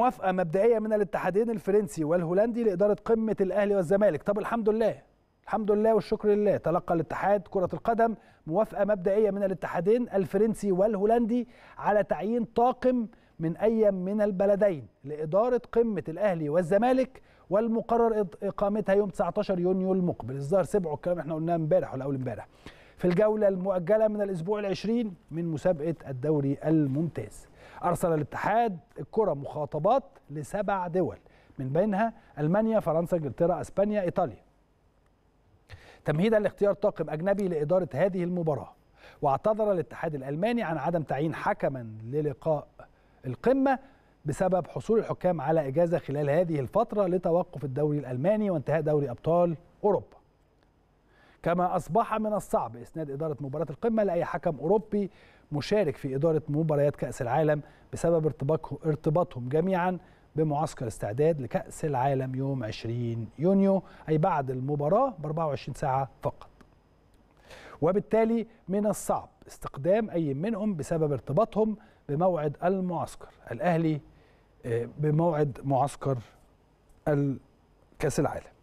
موافقه مبدئيه من الاتحادين الفرنسي والهولندي لاداره قمه الاهلي والزمالك طب الحمد لله الحمد لله والشكر لله تلقى الاتحاد كرة القدم موافقة مبدئية من الاتحادين الفرنسي والهولندي على تعيين طاقم من أي من البلدين لإدارة قمة الأهلي والزمالك والمقرر إقامتها يوم 19 يونيو المقبل الظاهر سبعه الكلام احنا قلناه امبارح ولا أول امبارح في الجولة المؤجلة من الأسبوع العشرين من مسابقة الدوري الممتاز أرسل الاتحاد الكرة مخاطبات لسبع دول من بينها ألمانيا فرنسا إنجلترا أسبانيا إيطاليا تمهيدا لاختيار طاقم أجنبي لإدارة هذه المباراة واعتذر الاتحاد الألماني عن عدم تعيين حكما للقاء القمة بسبب حصول الحكام على إجازة خلال هذه الفترة لتوقف الدوري الألماني وانتهاء دوري أبطال أوروبا كما أصبح من الصعب إسناد إدارة مباراة القمة لأي حكم أوروبي مشارك في إدارة مباريات كأس العالم بسبب ارتباطهم جميعا بمعسكر استعداد لكأس العالم يوم 20 يونيو أي بعد المباراة ب 24 ساعة فقط وبالتالي من الصعب استقدام أي منهم بسبب ارتباطهم بموعد المعسكر الأهلي آه، بموعد معسكر كأس العالم